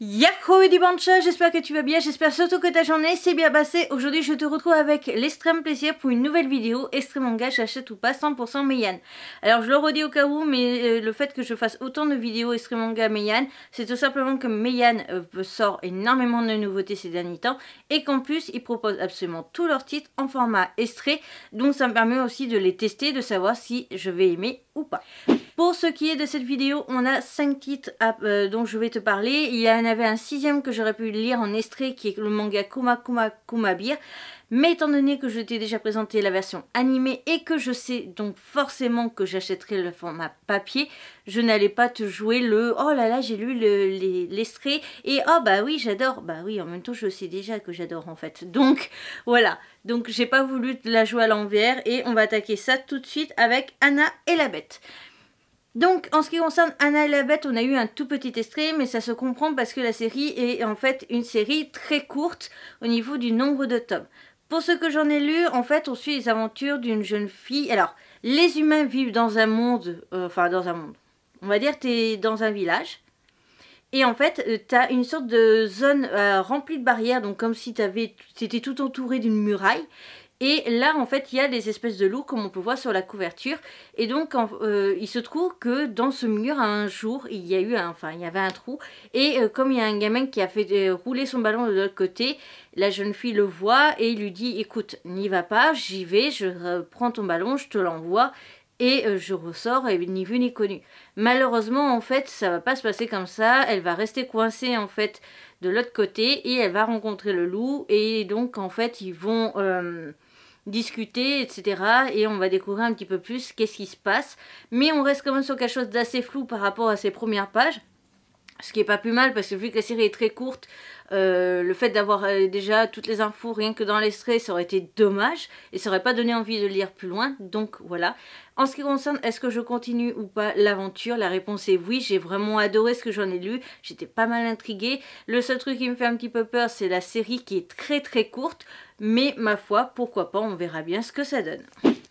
Yako du Bancha, j'espère que tu vas bien, j'espère surtout que ta journée s'est bien passée. Aujourd'hui je te retrouve avec l'extrême plaisir pour une nouvelle vidéo extrême manga, achète ou pas 100% meyan Alors je le redis au cas où, mais euh, le fait que je fasse autant de vidéos extrême manga meyan, c'est tout simplement que Meiyan euh, sort énormément de nouveautés ces derniers temps et qu'en plus ils proposent absolument tous leurs titres en format extrait, donc ça me permet aussi de les tester, de savoir si je vais aimer ou pas. Pour ce qui est de cette vidéo, on a 5 titres euh, dont je vais te parler. Il y en avait un sixième que j'aurais pu lire en extrait qui est le manga Kuma Kuma Kuma Mais étant donné que je t'ai déjà présenté la version animée et que je sais donc forcément que j'achèterai le format papier, je n'allais pas te jouer le « Oh là là, j'ai lu l'extrait et « Oh bah oui, j'adore !» Bah oui, en même temps, je sais déjà que j'adore en fait. Donc, voilà. Donc, j'ai pas voulu la jouer à l'envers et on va attaquer ça tout de suite avec Anna et la bête. Donc, en ce qui concerne Anna et la Bête, on a eu un tout petit extrait, mais ça se comprend parce que la série est en fait une série très courte au niveau du nombre de tomes. Pour ce que j'en ai lu, en fait, on suit les aventures d'une jeune fille. Alors, les humains vivent dans un monde, euh, enfin dans un monde. On va dire, tu es dans un village. Et en fait, euh, t'as une sorte de zone euh, remplie de barrières, donc comme si t'avais, t'étais tout entouré d'une muraille. Et là, en fait, il y a des espèces de loups, comme on peut voir sur la couverture. Et donc, euh, il se trouve que dans ce mur, un jour, il y a eu enfin, il y avait un trou. Et euh, comme il y a un gamin qui a fait euh, rouler son ballon de l'autre côté, la jeune fille le voit et il lui dit, écoute, n'y va pas, j'y vais, je prends ton ballon, je te l'envoie et je ressors et ni vu ni connu. Malheureusement en fait ça va pas se passer comme ça, elle va rester coincée en fait de l'autre côté et elle va rencontrer le loup et donc en fait ils vont discuter, etc. Et on va découvrir un petit peu plus qu'est-ce qui se passe. Mais on reste quand même sur quelque chose d'assez flou par rapport à ces premières pages. Ce qui est pas plus mal parce que vu que la série est très courte, euh, le fait d'avoir euh, déjà toutes les infos rien que dans l'extrait, ça aurait été dommage et ça aurait pas donné envie de lire plus loin. Donc voilà. En ce qui concerne est-ce que je continue ou pas l'aventure, la réponse est oui. J'ai vraiment adoré ce que j'en ai lu. J'étais pas mal intriguée. Le seul truc qui me fait un petit peu peur, c'est la série qui est très très courte. Mais ma foi, pourquoi pas, on verra bien ce que ça donne.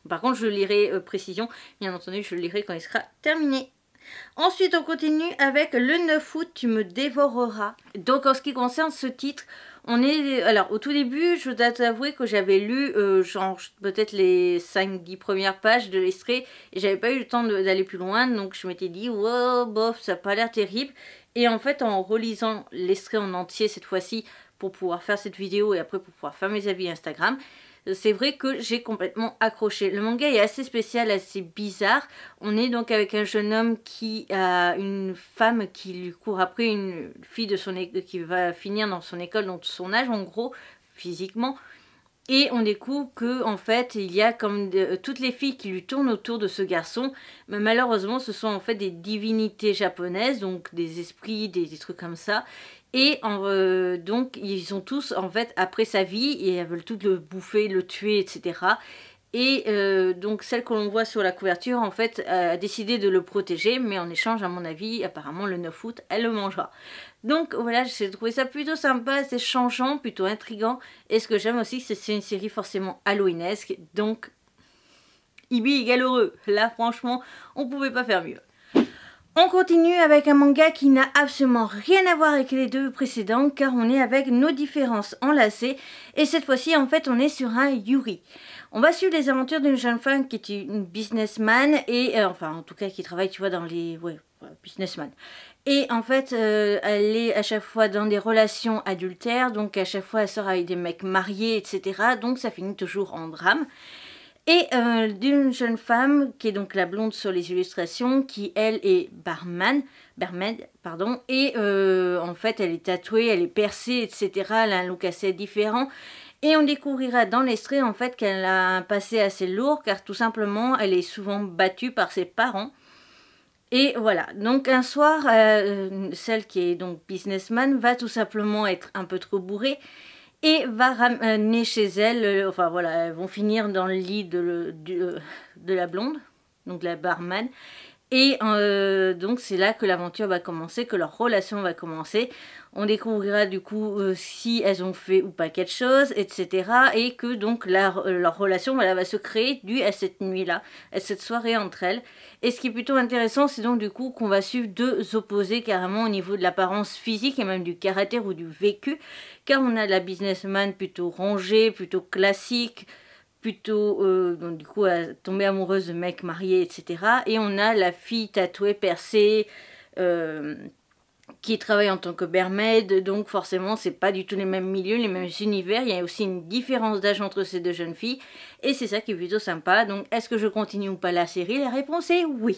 Par contre, je lirai euh, précision. Bien entendu, je lirai quand il sera terminé. Ensuite, on continue avec le 9 août, tu me dévoreras. Donc, en ce qui concerne ce titre, on est. Alors, au tout début, je dois t'avouer que j'avais lu, euh, genre, peut-être les 5-10 premières pages de l'extrait et j'avais pas eu le temps d'aller plus loin. Donc, je m'étais dit, wow, bof, ça a pas l'air terrible. Et en fait, en relisant l'extrait en entier cette fois-ci pour pouvoir faire cette vidéo et après pour pouvoir faire mes avis Instagram, c'est vrai que j'ai complètement accroché. Le manga est assez spécial, assez bizarre. On est donc avec un jeune homme qui a une femme qui lui court après une fille de son qui va finir dans son école, donc son âge en gros, physiquement et on découvre que en fait, il y a comme euh, toutes les filles qui lui tournent autour de ce garçon, mais malheureusement, ce sont en fait des divinités japonaises, donc des esprits, des, trucs comme ça. Et euh, donc, ils ont tous en fait après sa vie et elles veulent toutes le bouffer, le tuer, etc. Et euh, donc celle que l'on voit sur la couverture en fait a décidé de le protéger mais en échange à mon avis apparemment le 9 août elle le mangera. Donc voilà, j'ai trouvé ça plutôt sympa, c'est changeant, plutôt intrigant. Et ce que j'aime aussi, c'est que c'est une série forcément halloweenesque. Donc, Ibi est heureux. Là, franchement, on pouvait pas faire mieux. On continue avec un manga qui n'a absolument rien à voir avec les deux précédents car on est avec nos différences enlacées et cette fois-ci en fait on est sur un Yuri. On va suivre les aventures d'une jeune femme qui est une businessman et euh, enfin en tout cas qui travaille tu vois dans les ouais, businessman et en fait, euh, elle est à chaque fois dans des relations adultères, donc à chaque fois elle sort avec des mecs mariés, etc. Donc ça finit toujours en drame. Et euh, d'une jeune femme, qui est donc la blonde sur les illustrations, qui elle est barman, barmaid pardon, et euh, en fait elle est tatouée, elle est percée, etc. Elle a un look assez différent. Et on découvrira dans l'extrait en fait qu'elle a un passé assez lourd, car tout simplement elle est souvent battue par ses parents. Et voilà, donc un soir, euh, celle qui est donc businessman va tout simplement être un peu trop bourrée et va ramener chez elle, euh, enfin voilà, elles vont finir dans le lit de, euh, la blonde, donc la barman. Et donc c'est là que l'aventure va commencer, que leur relation va commencer on découvrira du coup euh, si elles ont fait ou pas quelque chose, etc. Et que donc euh, leur relation va se créer dû à cette nuit-là, à cette soirée entre elles. Et ce qui est plutôt intéressant, c'est donc du coup qu'on va suivre deux opposés carrément au niveau de l'apparence physique et même du caractère ou du vécu, car on a la businessman plutôt rangée, plutôt classique, plutôt euh, du coup tomber amoureuse de mec marié, etc. Et on a la fille tatouée, percée, euh, qui travaille en tant que bermède, donc forcément c'est pas du tout les mêmes milieux, les mêmes univers, il y a aussi une différence d'âge entre ces deux jeunes filles, et c'est ça qui est plutôt sympa, donc est-ce que je continue ou pas la série La réponse est oui.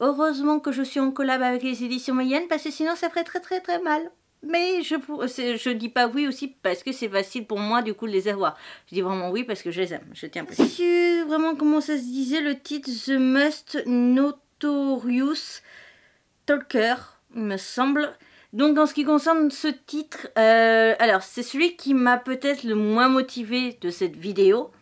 Heureusement que je suis en collab avec les éditions moyennes, parce que sinon ça ferait très très très mal. Mais je, je dis pas oui aussi parce que c'est facile pour moi du coup de les avoir. Je dis vraiment oui parce que je les aime, je tiens à suis Vraiment comment ça se disait le titre The Must Notorious Stalker, il me semble. Donc en ce qui concerne ce titre, euh, alors c'est celui qui m'a peut-être le moins motivé de cette vidéo.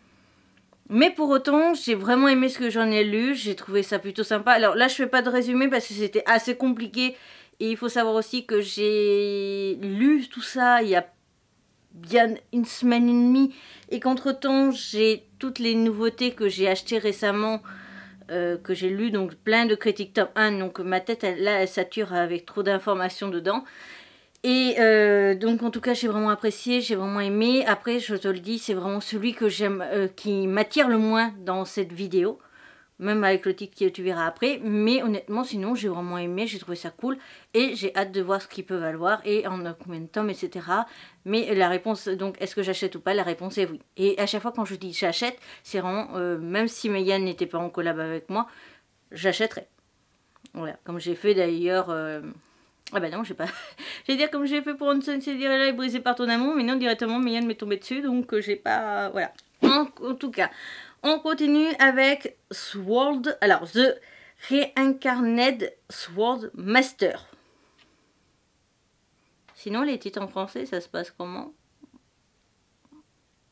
Mais pour autant, j'ai vraiment aimé ce que j'en ai lu, j'ai trouvé ça plutôt sympa. Alors là, je fais pas de résumé parce que c'était assez compliqué. Et il faut savoir aussi que j'ai lu tout ça il y a bien une semaine et demie. Et qu'entre-temps, j'ai toutes les nouveautés que j'ai achetées récemment euh, que j'ai lu, donc plein de critiques top 1, donc ma tête, là, elle sature avec trop d'informations dedans. Et euh, donc en tout cas j'ai vraiment apprécié, j'ai vraiment aimé. Après je te le dis, c'est vraiment celui que j'aime, euh, qui m'attire le moins dans cette vidéo même avec le titre que tu verras après. Mais honnêtement, sinon, j'ai vraiment aimé, j'ai trouvé ça cool et j'ai hâte de voir ce qu'il peut valoir et en combien de temps, etc. Mais la réponse, donc, est-ce que j'achète ou pas La réponse est oui. Et à chaque fois, quand je dis j'achète, c'est vraiment, euh, même si Megan n'était pas en collab avec moi, j'achèterais. Voilà, comme j'ai fait d'ailleurs. Euh, ah bah non, j'ai pas. J'allais dire comme j'ai fait pour Hanson, c'est dire là est brisé par ton amour, mais non directement Megan m'est tombée dessus, donc euh, j'ai pas. Voilà. en tout cas, on continue avec Sword, alors The Reincarnated Sword Master. Sinon, les titres en français, ça se passe comment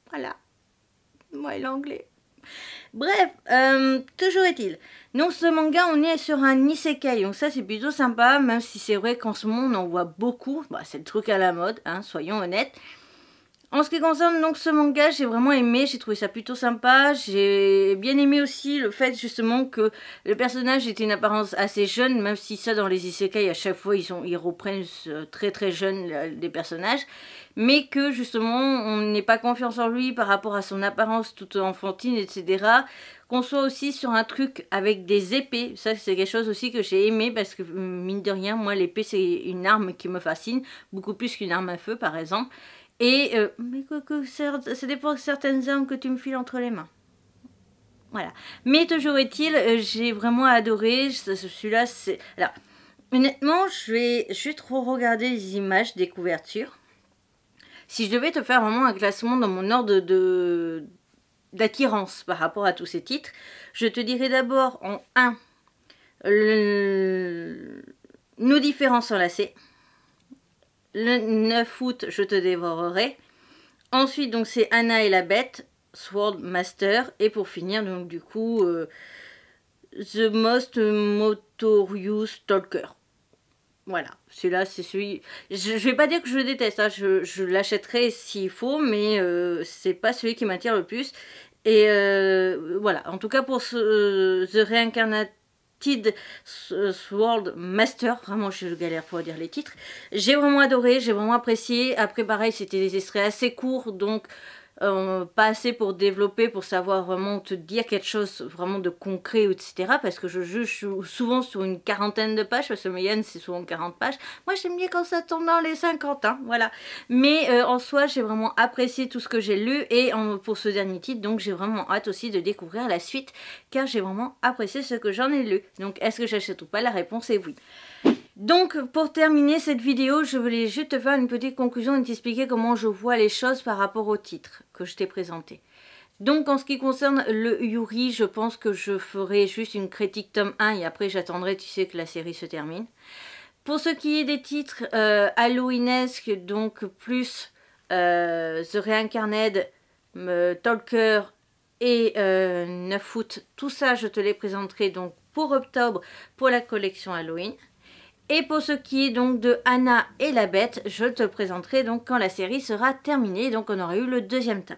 Voilà. Moi et l'anglais. Bref, euh, toujours est-il. dans ce manga, on est sur un isekai. Donc ça, c'est plutôt sympa, même si c'est vrai qu'en ce moment, on en voit beaucoup. Bah, c'est le truc à la mode, hein, soyons honnêtes. En ce qui concerne donc ce manga, j'ai vraiment aimé, j'ai trouvé ça plutôt sympa. J'ai bien aimé aussi le fait justement que le personnage était une apparence assez jeune, même si ça dans les isekai à chaque fois ils, reprennent très très jeune euh, des personnages, mais que justement on n'ait pas confiance en lui par rapport à son apparence toute enfantine, etc. Qu'on soit aussi sur un truc avec des épées, ça c'est quelque chose aussi que j'ai aimé parce que mine de rien, moi l'épée c'est une arme qui me fascine, beaucoup plus qu'une arme à feu par exemple. Et, euh, mais que, que ça, certaines armes que tu me files entre les mains. Voilà. Mais toujours est-il, euh, j'ai vraiment adoré. Celui-là, c'est. Alors, honnêtement, je vais juste regarder les images des couvertures. Si je devais te faire vraiment un classement dans mon ordre de d'attirance par rapport à tous ces titres, je te dirais d'abord en 1 nos différences enlacées le 9 août, je te dévorerai. Ensuite, donc c'est Anna et la bête, Sword Master, et pour finir, donc du coup, euh, The Most Motorious Stalker. Voilà, celui-là, c'est celui. Je, ne vais pas dire que je le déteste, hein. je, l'achèterai s'il faut, mais euh, c'est pas celui qui m'attire le plus. Et euh, voilà, en tout cas pour The Reincarnate Tid Sword Master, vraiment je galère pour dire les titres. J'ai vraiment adoré, j'ai vraiment apprécié. Après pareil, c'était des extraits assez courts, donc euh, pas assez pour développer, pour savoir vraiment te dire quelque chose vraiment de concret, etc. Parce que je juge souvent sur une quarantaine de pages, parce que c'est souvent 40 pages. Moi j'aime bien quand ça tombe dans les 50, hein, voilà. Mais euh, en soi j'ai vraiment apprécié tout ce que j'ai lu et pour ce dernier titre, donc j'ai vraiment hâte aussi de découvrir la suite, car j'ai vraiment apprécié ce que j'en ai lu. Donc est-ce que j'achète ou pas La réponse est oui. Donc, pour terminer cette vidéo, je voulais juste te faire une petite conclusion et t'expliquer comment je vois les choses par rapport au titre que je t'ai présenté. Donc, en ce qui concerne le Yuri, je pense que je ferai juste une critique tome 1 et après j'attendrai, tu sais, que la série se termine. Pour ce qui est des titres euh, donc plus euh, The Reincarnated, euh, Talker et 9 euh, août, tout ça je te les présenterai donc pour octobre pour la collection Halloween. Et pour ce qui est donc de Anna et la bête, je te le présenterai donc quand la série sera terminée, donc on aura eu le deuxième temps.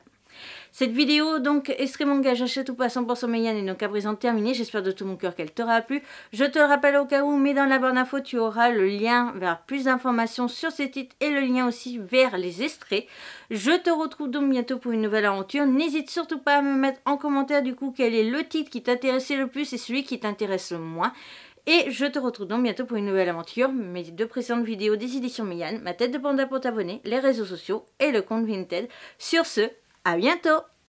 Cette vidéo donc mon gage achète ou pas 100% Meian est donc à présent terminée, j'espère de tout mon cœur qu'elle t'aura plu. Je te le rappelle au cas où, mais dans la barre d'infos, tu auras le lien vers plus d'informations sur ces titres et le lien aussi vers les extraits. Je te retrouve donc bientôt pour une nouvelle aventure, n'hésite surtout pas à me mettre en commentaire du coup quel est le titre qui t'intéressait le plus et celui qui t'intéresse le moins. Et je te retrouve donc bientôt pour une nouvelle aventure. Mes deux précédentes vidéos des éditions Mian, ma tête de panda pour t'abonner, les réseaux sociaux et le compte Vinted. Sur ce, à bientôt